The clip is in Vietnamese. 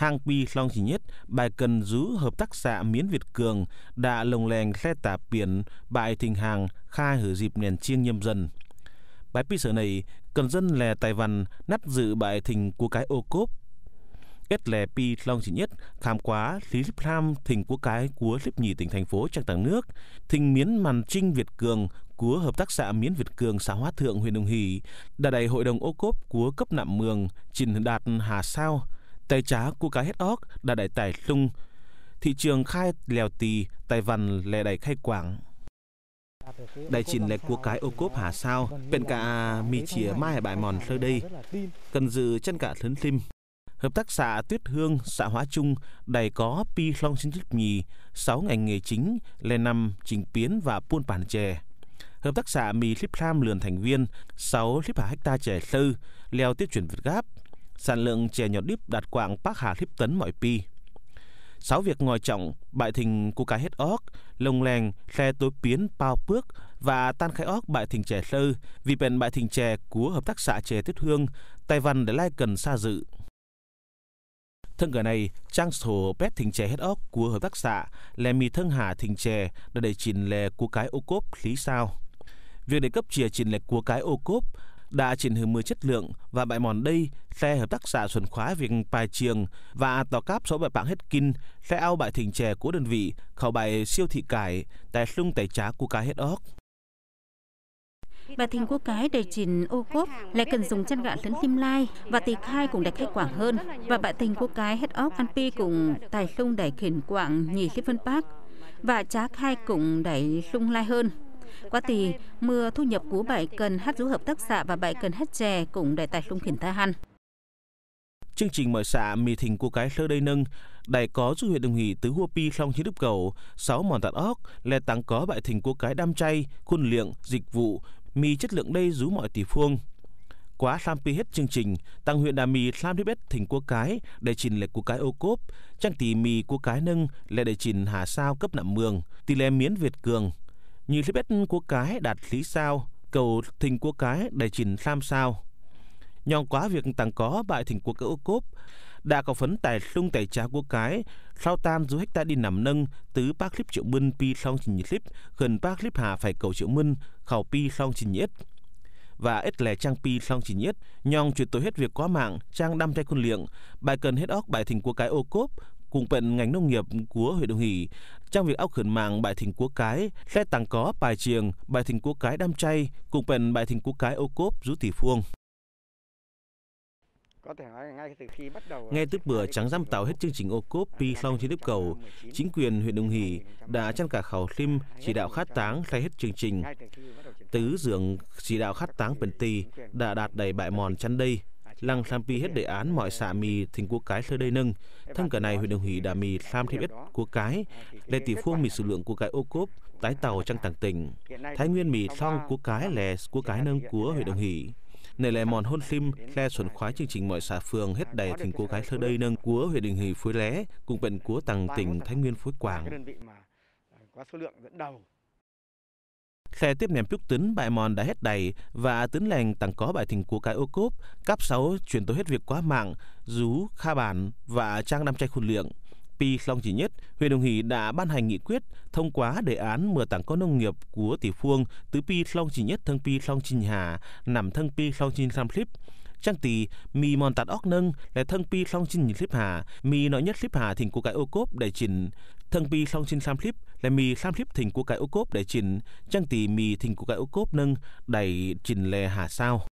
hang pi long chỉ nhất bài cần giữ hợp tác xã miến việt cường đã lồng lèn xe tả biển bài thình hàng khai hử dịp nền chiêng nhâm dân bài pi sở này cần dân lè tài văn nắp dự bài thình của cái ô cốp kết lè pi long chỉ nhất khám quá lý líp ham thình của cái của líp nhì tỉnh thành phố trang tảng nước thình miến màn trinh việt cường của hợp tác xã miến Việt Cường xã Hóa Thượng huyện Đồng Hỷ đã đại hội đồng ô cốp của cấp nạm mường trình đạt hà sao tay trái của cá hết óc đã đại tải lung thị trường khai lèo tì tài văn lè đẩy khai quảng đại trình lệ cua cái ô cốp hà sao bên cả mì chìa mai bài mòn sơ đây cần dự chân cả thấn tim hợp tác xã tuyết hương xã hóa trung đầy có pi long sinh chức nhì sáu ngành nghề chính là năm trình biến và buôn bản chè hợp tác xã mì clip lam lườn thành viên sáu clip hà hecta chè sơ leo tiếp chuyển việt gáp sản lượng chè nhỏ đíp đạt khoảng bác hà thiếp tấn mỗi pi. Sáu việc ngồi trọng, bại thình cu cá hết óc, lồng lèng, xe tối biến bao bước và tan khai óc bại thình chè sơ, vì bền bại thình chè của hợp tác xã chè Tuyết Hương, Tài Văn để lai cần xa dự. Thân cả này, trang sổ bếp thình chè hết óc của hợp tác xã là mì thân hà thình chè đã để chỉnh lè của cái ô cốp lý sao. Việc để cấp chìa chỉnh lè của cái ô cốp đã chuyển hướng mới chất lượng và bãi mòn đây xe hợp tác xã Xuân Khóa việc Bài trường và tàu cáp số bãi bảng hết kinh xe ao bãi thỉnh chè của đơn vị khẩu bài siêu thị cải tài sung tài trá của cá hết óc và thình cô cái để trình ô cốp lại cần dùng chân gạn lẫn kim lai và tì khai cũng đại khách quảng hơn và bãi thình cô cái hết óc ăn pi cùng tài sung đẩy khiển quảng nhì xếp phân bác và trá khai cũng đẩy sung lai hơn Quá tì, mưa thu nhập của bãi cần hát rú hợp tác xã và bãi cần hát chè cũng đại tài lung khiển ta hăn. Chương trình mở xạ mì thình của cái sơ đây nâng, đại có du huyện đồng hỷ tứ hua pi song hiến đúc cầu, sáu mòn tạt óc, lè tăng có bãi thình của cái đam chay, khuôn liệng dịch vụ, mì chất lượng đây rú mọi tỷ phương quá sam pi hết chương trình tăng huyện đà mì sam đi bếp thỉnh cua cái để trình lệ cua cái ô cốp trang tỷ mì cua cái nâng lệ để trình hà sao cấp nạm mường tỷ lệ miến việt cường như lý bét của cái đạt lý sao cầu thình của cái đầy trình làm sao nhon quá việc tàng có bại thỉnh của cỡ cốp đã có phấn tài sung tài trá của cái sau tam du ta đi nằm nâng tứ ba clip triệu minh pi song trình nhị clip gần ba clip hà phải cầu triệu minh khảo pi song trình nhất và ít lẻ trang pi song trình nhất nhong chuyển tối hết việc quá mạng trang đâm tay quân liệng bài cần hết óc bài thình của cái ô cốp cùng bệnh ngành nông nghiệp của huyện Đồng Hỷ trong việc ao khẩn mạng bài thỉnh của cái, lai tàng có bài triềng, bài thỉnh của cái đam chay, cùng bệnh bài thỉnh của cái ô cốp rú tỷ phuông. Có thể nói ngay từ khi bắt đầu ngay từ ờ, bữa trắng giam tàu hết chương trình ô cốp pi long trên đếp cầu, chính quyền huyện Đồng Hỷ đã chăn cả khảo lim chỉ đạo khát táng khai hết chương trình. Tứ dưỡng chỉ đạo khát táng bệnh tì đã đạt đầy bại mòn chăn đây lăng tham pi hết đề án mọi xạ mì thỉnh quốc cái sơ đây nâng thân cả này huyện đồng hỷ đà mì tham thêm ít quốc cái lệ tỷ phương mì sử lượng quốc cái ô cốp tái tàu trăng tàng tỉnh thái nguyên mì xong quốc cái lè quốc cái nâng của huyện đồng hỷ này lè mòn hôn phim lè xuân khoái chương trình mọi xã phường hết đầy thành cô gái thơ đây nâng của huyện đình hỷ phối lé cùng bệnh của tàng tỉnh thái nguyên phối quảng có số lượng dẫn đầu Khe tiếp ném chúc tính bại mòn đã hết đầy và tính lành tăng có bài thình của cái ô cốp, cáp sáu chuyển tới hết việc quá mạng, rú, kha bản và trang năm chay khôn lượng. Pi Long Chỉ Nhất, huyện Đồng Hỷ đã ban hành nghị quyết thông qua đề án mở tặng có nông nghiệp của tỷ phương tứ Pi Long Chỉ Nhất thân Pi Long Trình Hà nằm thân Pi Long Trình Sam Clip จังตีมีมอนตัดออกนึงและทั้งปีคลองชินคลิปหา มีน้อย nhất คลิปหาถึงกูไก่โอโกบได้จินทั้งปีคลองชินสามคลิปและมีสามคลิปถึงกูไก่โอโกบได้จินจังตีมีถึงกูไก่โอโกบนึงได้จินแลหาเศร้า